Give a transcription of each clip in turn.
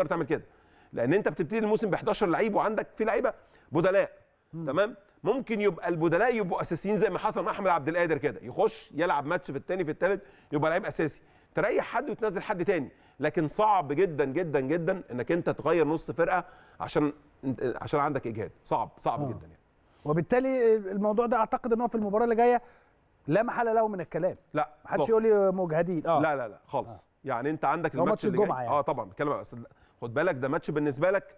تقدر تعمل كده لان انت بتبتدي الموسم ب 11 لعيب وعندك في لعيبه بدلاء تمام ممكن يبقى البدلاء يبقوا اساسيين زي ما حصل مع احمد عبد القادر كده يخش يلعب ماتش في الثاني في الثالث يبقى لعيب اساسي تريح حد وتنزل حد تاني لكن صعب جدا جدا جدا انك انت تغير نص فرقه عشان عشان عندك اجهاد صعب صعب آه. جدا يعني وبالتالي الموضوع ده اعتقد ان هو في المباراه اللي جايه لا محل له من الكلام لا محدش يقول لي مجهدين اه لا لا لا خالص آه. يعني انت عندك الماتش الجمعه يعني. اه طبعا بتكلم خد بالك ده ماتش بالنسبه لك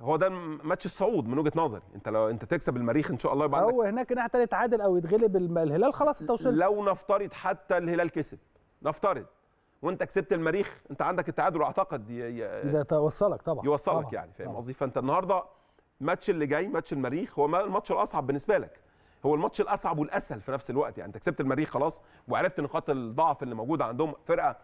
هو ده ماتش الصعود من وجهه نظري انت لو انت تكسب المريخ ان شاء الله يبقى هو هناك ناحيه ثانيه يتعادل او يتغلب الهلال خلاص انت وصلت لو نفترض حتى الهلال كسب نفترض وانت كسبت المريخ انت عندك التعادل اعتقد ده توصلك طبعا يوصلك طبعًا يعني فاهم قصدي فانت النهارده الماتش اللي جاي ماتش المريخ هو الماتش الاصعب بالنسبه لك هو الماتش الاصعب والاسهل في نفس الوقت يعني انت كسبت المريخ خلاص وعرفت نقاط الضعف اللي موجوده عندهم فرقه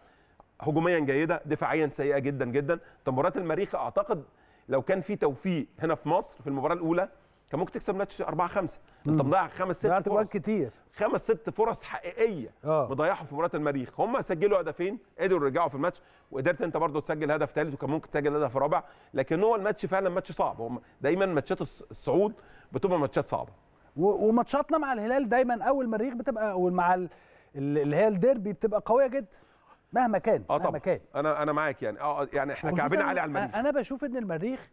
هجوميا جيده دفاعيا سيئه جدا جدا طب مباراه المريخ اعتقد لو كان في توفيق هنا في مصر في المباراه الاولى كان ممكن تكسب ماتش 4 5 انت مضيع خمس ست فرص كتير خمس ست فرص حقيقيه مضيعها آه. في مباراه المريخ هم سجلوا هدفين قدروا يرجعوا في الماتش وقدرت انت برضه تسجل هدف ثالث وكان ممكن تسجل هدف رابع لكن هو الماتش فعلا ماتش صعب هم دايما ماتشات الصعود بتبقى ماتشات صعبه وماتشاتنا مع الهلال دايما اول مريخ بتبقى او مع اللي هي الديربي بتبقى قويه جدا مهما كان آه مهما كان انا انا معاك يعني اه, آه، يعني احنا كعبنا عالي على المريخ انا بشوف ان المريخ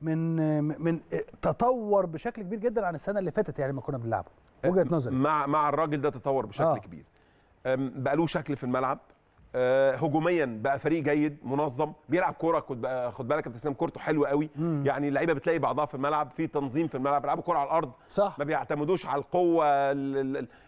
من من تطور بشكل كبير جدا عن السنه اللي فاتت يعني ما كنا بنلعبه آه، وجهه نظري مع مع الراجل ده تطور بشكل آه. كبير بقى له شكل في الملعب آه، هجوميا بقى فريق جيد منظم بيلعب كوره خد بالك انت كورته حلوه قوي مم. يعني اللعيبه بتلاقي بعضها في الملعب في تنظيم في الملعب بيلعبوا كوره على الارض صح. ما بيعتمدوش على القوه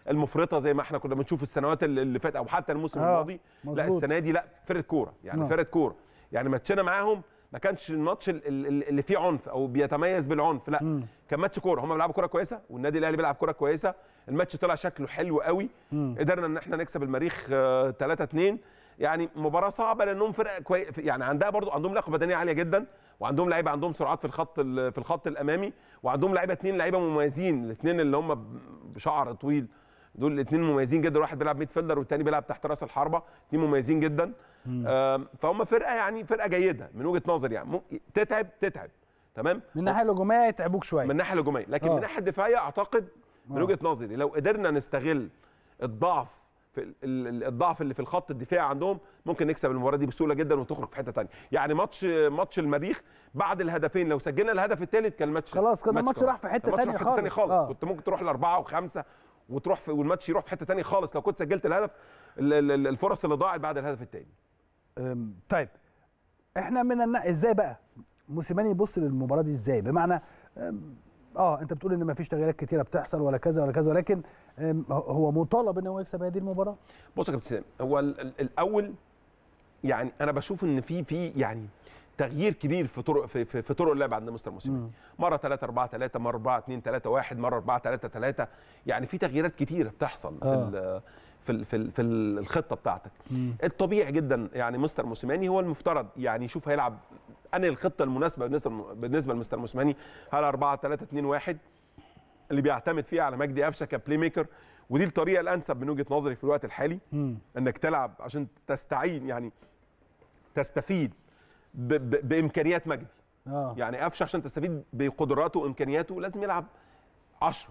المفرطه زي ما احنا كنا بنشوف السنوات اللي فاتت او حتى الموسم آه. الماضي مزبوط. لا السنه دي لا فرقه كوره يعني آه. فرقه كوره يعني ماتشنا معاهم ما كانش الماتش اللي فيه عنف او بيتميز بالعنف لا مم. كان ماتش كوره هم بيلعبوا كوره كويسه والنادي الاهلي بيلعب كوره كويسه الماتش طلع شكله حلو قوي مم. قدرنا ان احنا نكسب المريخ 3 آه، 2 يعني مباراه صعبه لانهم فرقه كوي... يعني عندها برضو عندهم لياقه بدنيه عاليه جدا وعندهم لعيبه عندهم سرعات في الخط في الخط الامامي وعندهم لعيبه اثنين لعيبه مميزين الاثنين اللي هم بشعر طويل دول الاثنين مميزين جدا واحد بيلعب ميد فيلدر والثاني بيلعب تحت راس الحربه اثنين مميزين جدا آه فهم فرقه يعني فرقه جيده من وجهه نظري يعني تتعب تتعب تمام من الناحيه الهجوميه يتعبوك شويه من الناحيه الهجوميه لكن أوه. من الناحيه آه. الدفاعيه اعتقد من آه. وجهه نظري لو قدرنا نستغل الضعف في الضعف اللي في الخط الدفاعي عندهم ممكن نكسب المباراه دي بسهوله جدا وتخرج في حته ثانيه يعني ماتش ماتش المريخ بعد الهدفين لو سجلنا الهدف الثالث كان الماتش خلاص كان الماتش راح في حته ثانيه خالص, تاني خالص. آه. كنت ممكن تروح لاربعه وخمسه وتروح في والماتش يروح في حته ثانيه خالص لو كنت سجلت الهدف الفرص اللي ضاعت بعد الهدف الثاني طيب احنا من ازاي بقى موسيماني يبص للمباراه دي ازاي بمعنى اه انت بتقول ان ما فيش تغييرات كتيره بتحصل ولا كذا ولا كذا ولكن هو مطالب ان هو يكسب هذه المباراه بص يا كابتن هو الاول يعني انا بشوف ان في في يعني تغيير كبير في طرق في, في, في طرق اللعب عند مستر موسيماني مره 3 4 3 مره 4 2 3 1 مره 4 3 3 يعني في تغييرات كتيره بتحصل آه. في في, في الخطه بتاعتك مم. الطبيعي جدا يعني مستر موسيماني هو المفترض يعني يشوف هيلعب انهي الخطه المناسبه بالنسبه بالنسبه لمستر موسيماني هل 4 3 2 1 اللي بيعتمد فيها على مجدي قفشه كبلاي ميكر ودي الطريقه الانسب من وجهه نظري في الوقت الحالي م. انك تلعب عشان تستعين يعني تستفيد ب ب بامكانيات مجدي آه. يعني قفشه عشان تستفيد بقدراته وامكانياته لازم يلعب 10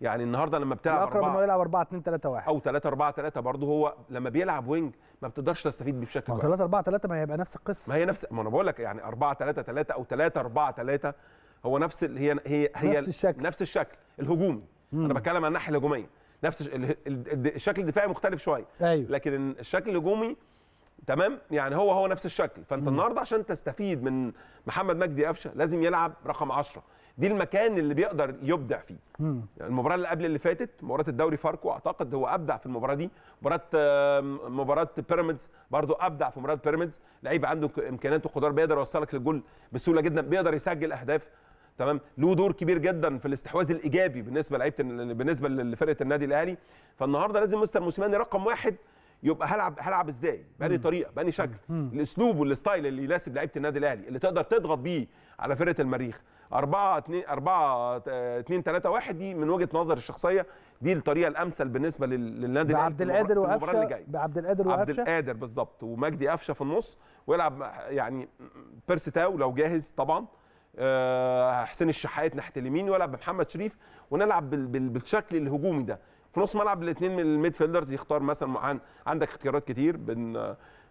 يعني النهارده لما بتلعب اكرم انه يلعب 4 2 3 1 او 3 4 3 برضه هو لما بيلعب وينج ما بتقدرش تستفيد بيه بشكل كويس 3 4 3 ما هيبقى نفس القصه ما هي نفس ما انا بقول لك يعني 4 3 3 او 3 4 3 هو نفس هي هي هي نفس الشكل نفس الشكل الهجومي انا بتكلم عن الناحيه الهجوميه نفس الشكل الدفاعي مختلف شويه أيوه. لكن الشكل الهجومي تمام يعني هو هو نفس الشكل فانت النهارده عشان تستفيد من محمد مجدي قفشه لازم يلعب رقم 10 دي المكان اللي بيقدر يبدع فيه يعني المباراه اللي قبل اللي فاتت مباراه الدوري فاركو اعتقد هو ابدع في المباراه دي مباراه مباراه بيراميدز برضو ابدع في مباراه بيراميدز لعيب عنده امكانيات وقدرات بيقدر يوصلك للجول بسهوله جدا بيقدر يسجل اهداف تمام له دور كبير جدا في الاستحواذ الايجابي بالنسبه لعيبه بالنسبه لفرقه النادي الاهلي فالنهارده لازم مستر موسيماني رقم واحد يبقى هلعب هلعب ازاي؟ بأني طريقه، بأني شكل، الاسلوب والستايل اللي يناسب لعيبه النادي الاهلي، اللي تقدر تضغط بيه على فرقه المريخ، 4 2 4 2 3 1 دي من وجهه نظري الشخصيه دي الطريقه الامثل بالنسبه للنادي الاهلي بعبد القادر وقفشه بعبد القادر وقفشه عبد القادر بالظبط ومجدي قفشه في النص ويلعب يعني بيرس تاو لو جاهز طبعا آه، حسين الشحات ناحيه اليمين ويلعب بمحمد شريف ونلعب بالشكل الهجومي ده في نص ملعب الاثنين من الميد فيلدرز يختار مثلا عندك اختيارات كتير بين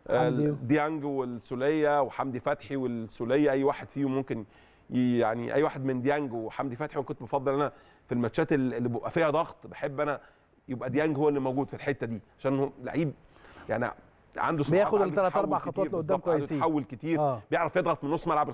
آه، ديانج والسوليه وحمدي فتحي والسوليه اي واحد فيهم ممكن يعني اي واحد من ديانج وحمدي فتحي كنت بفضل انا في الماتشات اللي بيبقى فيها ضغط بحب انا يبقى ديانج هو اللي موجود في الحته دي عشان لعيب يعني عنده سرعه بياخد الثلاث اربع خطوات لقدام كويسين بيحاول كتير آه. بيعرف يضغط من نص ملعب